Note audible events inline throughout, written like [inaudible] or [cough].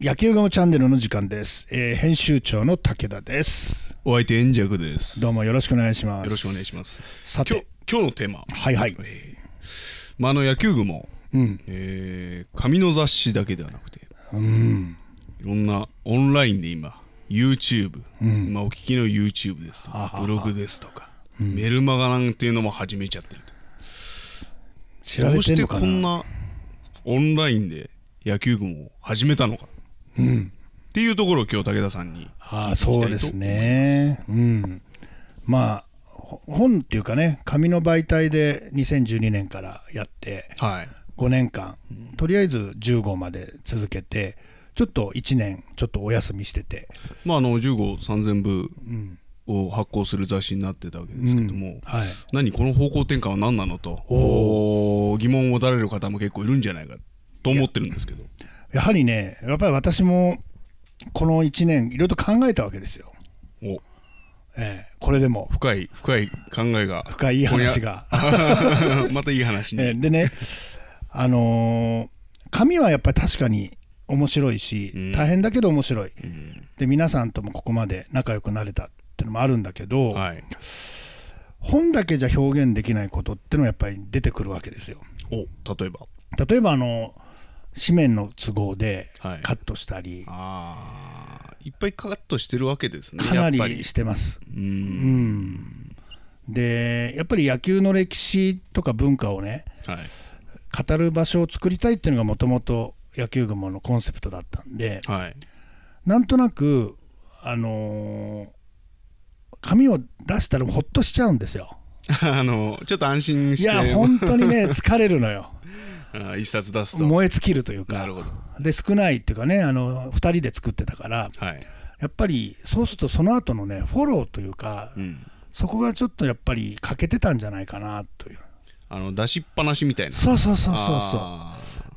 野球ガムチャンネルの時間です、えー、編集長の武田ですお相手エンジャクですどうもよろしくお願いしますよろしくお願いしますさて今日のテーマはいはい、えー、まあ、あの野球具も、うんえー、紙の雑誌だけではなくて、うん、いろんなオンラインで今 YouTube、うん、今お聞きの YouTube ですとかブログですとか、うん、メルマガなんていうのも始めちゃってる知られてどうしてこんなオンラインで野球群を始めたのかうん、っていうところを今日武田さんにあそうですね、うん、まあ本っていうかね紙の媒体で2012年からやって、はい、5年間とりあえず10号まで続けてちょっと1年ちょっとお休みしてて、まあ、あの10号3000部を発行する雑誌になってたわけですけども、うんうんはい、何この方向転換は何なのと疑問を持たれる方も結構いるんじゃないかと思ってるんですけど。やはりねやっぱり私もこの1年いろいろと考えたわけですよ。おえー、これでも深い深い考えが深いい話が [laughs] またいい話ね、えー、でねあのー、紙はやっぱり確かに面白いし、うん、大変だけど面白い、うん、で皆さんともここまで仲良くなれたっていうのもあるんだけど、はい、本だけじゃ表現できないことっていうのはやっぱり出てくるわけですよ。お例えば例えばあのー紙面の都合でカットしたり、はい、いっぱいカットしてるわけですねかなりしてますうんでやっぱり野球の歴史とか文化をね、はい、語る場所を作りたいっていうのがもともと野球雲のコンセプトだったんで、はい、なんとなくあのー、紙を出したらほっとしちゃうんですよ [laughs] あのちょっと安心していや本当にね疲れるのよ [laughs] 一冊出すと燃え尽きるというかで少ないっていうかねあの2人で作ってたから、はい、やっぱりそうするとその後のねフォローというか、うん、そこがちょっとやっぱり欠けてたんじゃないかなというあの出しっぱなしみたいなそうそうそうそうそう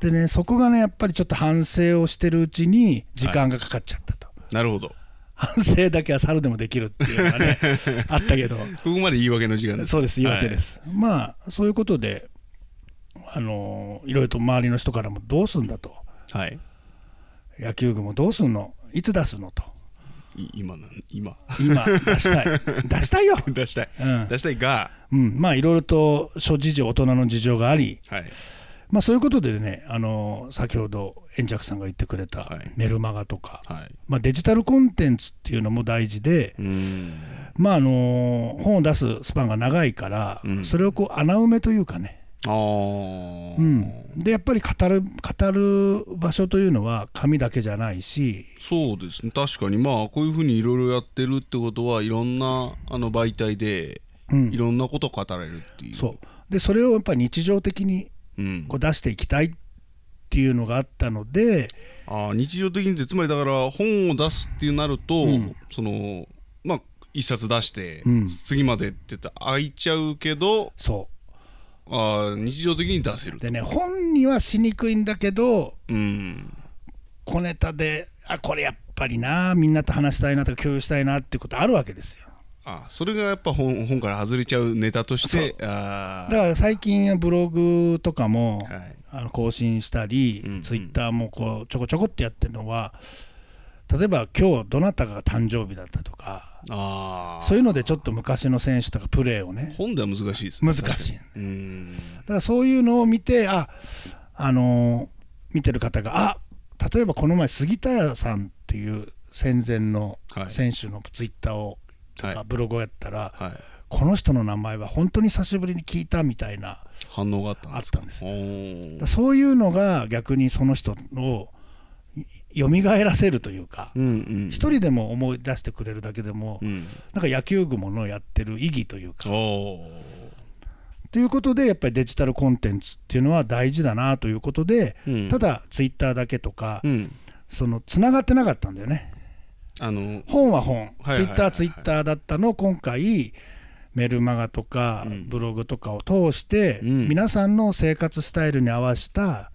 でねそこがねやっぱりちょっと反省をしてるうちに時間がかかっちゃったと、はい、なるほど反省だけは猿でもできるっていうのがね [laughs] あったけど [laughs] ここまで言い訳の時間ですそうです言い訳です、はい、まあそういうことであのいろいろと周りの人からもどうすんだと、はい、野球部もどうすんの、いつ出すのと。今今今出したい [laughs] 出したいよ出したい、うん、出したいが、うん、まあいろいろと諸事情大人の事情があり、はいまあ、そういうことでねあの先ほど円尺さんが言ってくれたメルマガとか、はい、はい、まあ、デジタルコンテンツっていうのも大事で、まあ、あの本を出すスパンが長いから、うん、それをこう穴埋めというかね、うん、でやっぱり語る語る場所というのは紙だけじゃないしそうですね確かにまあこういうふうにいろいろやってるってことはいろんなあの媒体でいろんなことを語れるっていう、うん、そうでそれをやっぱり日常的にこう出していきたいっていうのがあったので、うん、あ日常的にってつまりだから本を出すってなると、うん、そのまあ一冊出して、次までって言ったら開いちゃうけどそうあ日常的に出せるでね本にはしにくいんだけど、うん、小ネタであこれやっぱりなみんなと話したいなとか共有したいなってことあるわけですよあそれがやっぱ本本から外れちゃうネタとしてあだから最近ブログとかも、はい、あの更新したり、うんうん、ツイッターもこうちょこちょこってやってるのは例えば今日どなたが誕生日だったとかそういうのでちょっと昔の選手とかプレーをね本では難しいですね難しい、ん。だからそういうのを見てああのー、見てる方があ例えばこの前杉田屋さんっていう戦前の選手のツイッターを、とかブログをやったら、はいはいこの人の名前は本当に久しぶりに聞いたみたいな反応があったんですあったんですそういうのが逆にその人の蘇らせるというか、うんうん、一人でも思い出してくれるだけでも、うん、なんか野球部ものやってる意義というか。ということでやっぱりデジタルコンテンツっていうのは大事だなということで、うん、ただツイッターだけとか、うん、そのつながってなかったんだよね。あの本は本、はいはいはいはい、ツイッターツイッターだったの今回メルマガとかブログとかを通して、皆さんの生活スタイルに合わせた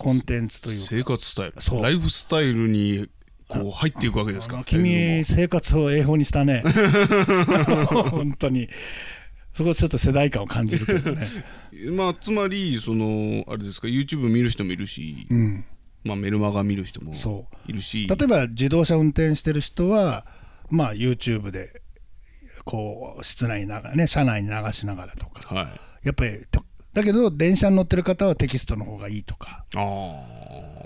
コンテンツというか生活スタイルライフスタイルにこう入っていくわけですか君生活を英語にしたね [laughs] 本当にそこちょっと世代感を感じるけどね [laughs] まあつまりそのあれですか YouTube 見る人もいるし、うん、まあ、メルマガ見る人もいるし例えば自動車運転してる人はまあ YouTube でこう室内にね車内に流しながらとか、はい、やっぱりだけど電車に乗ってる方はテキストの方がいいとかあ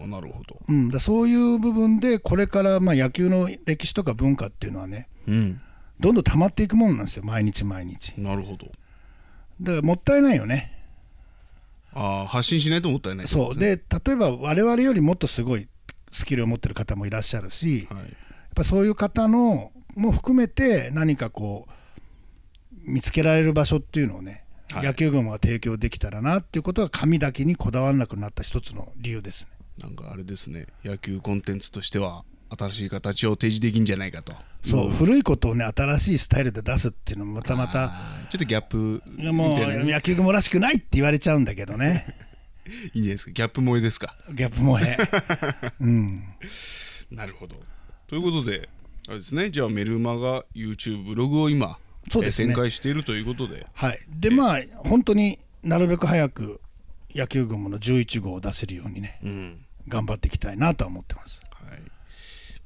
あなるほど、うん、だそういう部分でこれからまあ野球の歴史とか文化っていうのはね、うん、どんどん溜まっていくもんなんですよ毎日毎日なるほどだからもったいないよねああ発信しないともったいない、そうで例えば我々よりもっとすごいスキルを持ってる方もいらっしゃるし、はい、やっぱそういう方のも含めて何かこう見つけられる場所っていうのをね野球群が提供できたらなっていうことは紙だけにこだわらなくなった一つの理由ですね。なんかあれですね野球コンテンツとしては新しい形を提示できんじゃないかとそう、うん、古いことをね新しいスタイルで出すっていうのもまたまたちょっとギャップもう野球雲らしくないって言われちゃうんだけどね [laughs] いいんじゃないですかギャップ萌えですかギャップ萌え [laughs] うんなるほどということであれですねじゃあメルマガ YouTube ブログを今そうですね、展開しているということで。はい、で、まあ、本当になるべく早く野球雲の11号を出せるようにね、うん、頑張っていきたいなとは思ってます。はい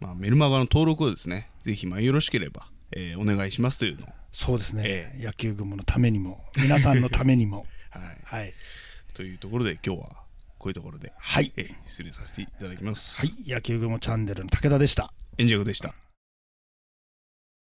まあ、メルマガの登録をですね、ぜひまあよろしければ、えー、お願いしますというのそうですね、えー、野球雲のためにも、皆さんのためにも。[laughs] はい、はい、というところで、今日はこういうところで、はい、えー、失礼させていただきます。はい、野球雲チャンネルの武田でした。エンジェルでした。